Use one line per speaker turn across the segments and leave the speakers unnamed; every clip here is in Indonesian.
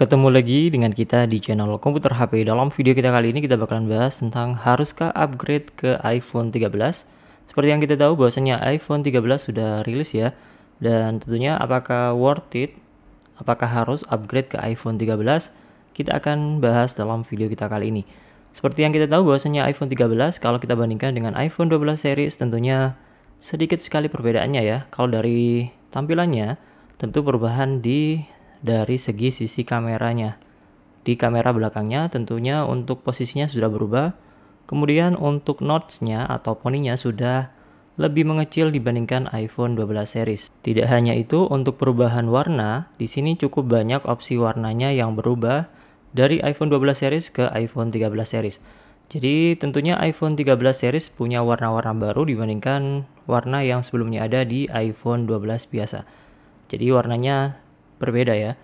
Ketemu lagi dengan kita di channel Komputer HP. Dalam video kita kali ini kita bakalan bahas tentang haruskah upgrade ke iPhone 13. Seperti yang kita tahu bahwasanya iPhone 13 sudah rilis ya. Dan tentunya apakah worth it? Apakah harus upgrade ke iPhone 13? Kita akan bahas dalam video kita kali ini. Seperti yang kita tahu bahwasanya iPhone 13 kalau kita bandingkan dengan iPhone 12 series tentunya sedikit sekali perbedaannya ya. Kalau dari tampilannya tentu perubahan di dari segi sisi kameranya. Di kamera belakangnya tentunya untuk posisinya sudah berubah, kemudian untuk notch-nya atau poninya sudah lebih mengecil dibandingkan iPhone 12 series. Tidak hanya itu, untuk perubahan warna, di sini cukup banyak opsi warnanya yang berubah dari iPhone 12 series ke iPhone 13 series. Jadi tentunya iPhone 13 series punya warna-warna baru dibandingkan warna yang sebelumnya ada di iPhone 12 biasa. Jadi warnanya berbeda ya.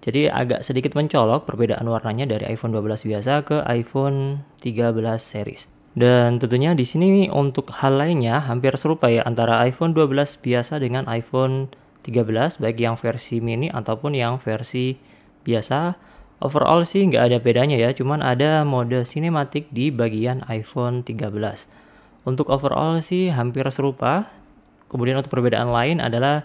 Jadi agak sedikit mencolok perbedaan warnanya dari iPhone 12 biasa ke iPhone 13 series. Dan tentunya di sini untuk hal lainnya hampir serupa ya antara iPhone 12 biasa dengan iPhone 13 baik yang versi mini ataupun yang versi biasa. Overall sih nggak ada bedanya ya, cuman ada mode sinematik di bagian iPhone 13. Untuk overall sih hampir serupa. Kemudian untuk perbedaan lain adalah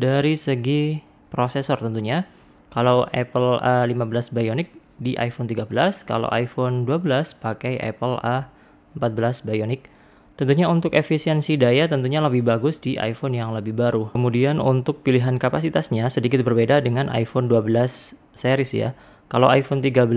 dari segi prosesor tentunya. Kalau Apple eh, A15 Bionic di iPhone 13, kalau iPhone 12 pakai Apple eh, A14 Bionic. Tentunya untuk efisiensi daya tentunya lebih bagus di iPhone yang lebih baru. Kemudian untuk pilihan kapasitasnya sedikit berbeda dengan iPhone 12 series ya. Kalau iPhone 13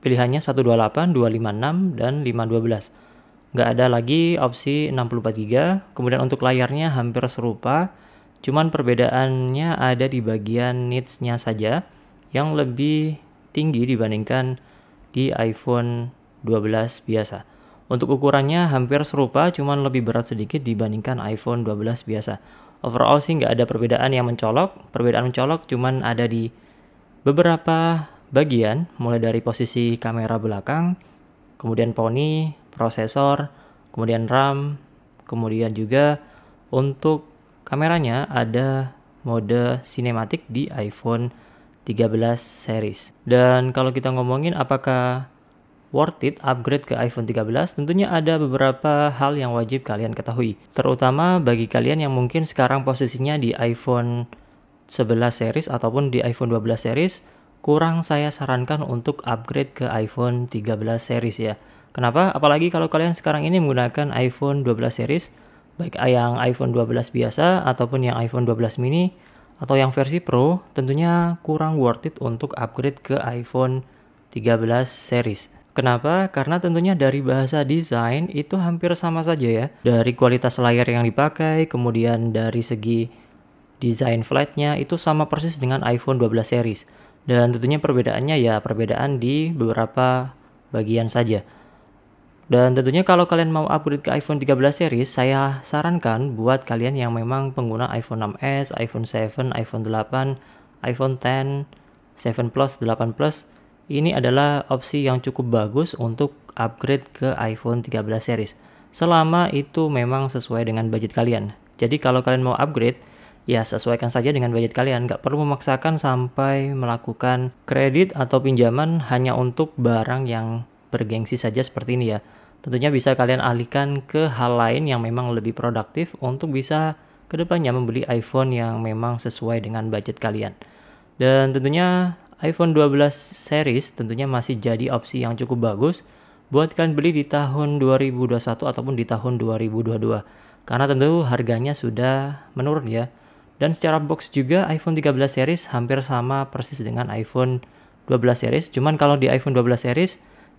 pilihannya 128, 256, dan 512. Nggak ada lagi opsi 64GB. Kemudian untuk layarnya hampir serupa Cuman perbedaannya ada di bagian needs-nya saja yang lebih tinggi dibandingkan di iPhone 12 biasa. Untuk ukurannya hampir serupa, cuman lebih berat sedikit dibandingkan iPhone 12 biasa. Overall sih nggak ada perbedaan yang mencolok. Perbedaan mencolok cuman ada di beberapa bagian, mulai dari posisi kamera belakang, kemudian poni, prosesor, kemudian RAM, kemudian juga untuk Kameranya ada mode cinematic di iPhone 13 series. Dan kalau kita ngomongin apakah worth it upgrade ke iPhone 13? Tentunya ada beberapa hal yang wajib kalian ketahui, terutama bagi kalian yang mungkin sekarang posisinya di iPhone 11 series ataupun di iPhone 12 series, kurang saya sarankan untuk upgrade ke iPhone 13 series ya. Kenapa? Apalagi kalau kalian sekarang ini menggunakan iPhone 12 series, baik ah, yang iPhone 12 biasa ataupun yang iPhone 12 mini atau yang versi Pro tentunya kurang worth it untuk upgrade ke iPhone 13 series. Kenapa? Karena tentunya dari bahasa desain itu hampir sama saja ya. Dari kualitas layar yang dipakai, kemudian dari segi desain flatnya itu sama persis dengan iPhone 12 series. Dan tentunya perbedaannya ya perbedaan di beberapa bagian saja. Dan tentunya kalau kalian mau upgrade ke iPhone 13 series, saya sarankan buat kalian yang memang pengguna iPhone 6s, iPhone 7, iPhone 8, iPhone 10, 7 Plus, 8 Plus, ini adalah opsi yang cukup bagus untuk upgrade ke iPhone 13 series. Selama itu memang sesuai dengan budget kalian. Jadi kalau kalian mau upgrade, ya sesuaikan saja dengan budget kalian. Gak perlu memaksakan sampai melakukan kredit atau pinjaman hanya untuk barang yang bergengsi saja seperti ini ya. Tentunya bisa kalian alihkan ke hal lain yang memang lebih produktif untuk bisa kedepannya membeli iPhone yang memang sesuai dengan budget kalian. Dan tentunya iPhone 12 series tentunya masih jadi opsi yang cukup bagus buat kalian beli di tahun 2021 ataupun di tahun 2022. Karena tentu harganya sudah menurun ya. Dan secara box juga iPhone 13 series hampir sama persis dengan iPhone 12 series. Cuman kalau di iPhone 12 series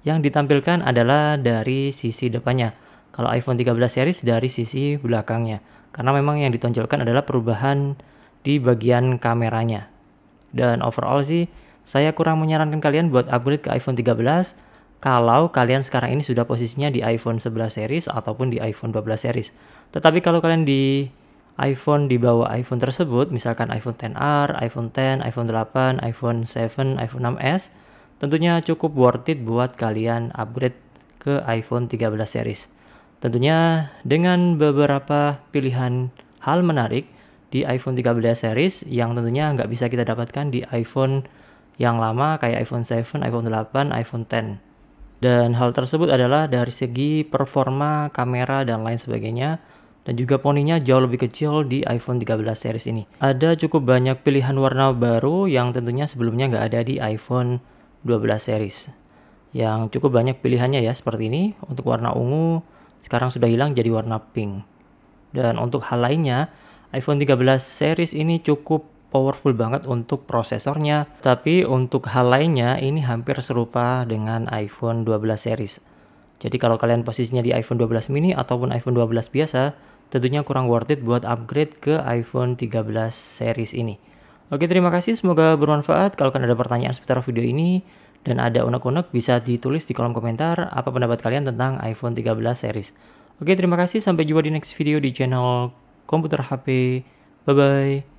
yang ditampilkan adalah dari sisi depannya. Kalau iPhone 13 series dari sisi belakangnya. Karena memang yang ditonjolkan adalah perubahan di bagian kameranya. Dan overall sih saya kurang menyarankan kalian buat upgrade ke iPhone 13 kalau kalian sekarang ini sudah posisinya di iPhone 11 series ataupun di iPhone 12 series. Tetapi kalau kalian di iPhone di bawah iPhone tersebut, misalkan iPhone 10R, iPhone 10, iPhone 8, iPhone 7, iPhone 6s, Tentunya cukup worth it buat kalian upgrade ke iPhone 13 series. Tentunya dengan beberapa pilihan hal menarik di iPhone 13 series yang tentunya nggak bisa kita dapatkan di iPhone yang lama kayak iPhone 7, iPhone 8, iPhone 10. Dan hal tersebut adalah dari segi performa, kamera, dan lain sebagainya dan juga poninya jauh lebih kecil di iPhone 13 series ini. Ada cukup banyak pilihan warna baru yang tentunya sebelumnya nggak ada di iPhone 12 series yang cukup banyak pilihannya ya seperti ini untuk warna ungu sekarang sudah hilang jadi warna pink dan untuk hal lainnya iPhone 13 series ini cukup powerful banget untuk prosesornya tapi untuk hal lainnya ini hampir serupa dengan iPhone 12 series jadi kalau kalian posisinya di iPhone 12 mini ataupun iPhone 12 biasa, tentunya kurang worth it buat upgrade ke iPhone 13 series ini. Oke, terima kasih. Semoga bermanfaat. Kalau kalian ada pertanyaan seputar video ini dan ada unek-unek bisa ditulis di kolom komentar apa pendapat kalian tentang iPhone 13 series. Oke, terima kasih. Sampai jumpa di next video di channel Komputer HP. Bye-bye.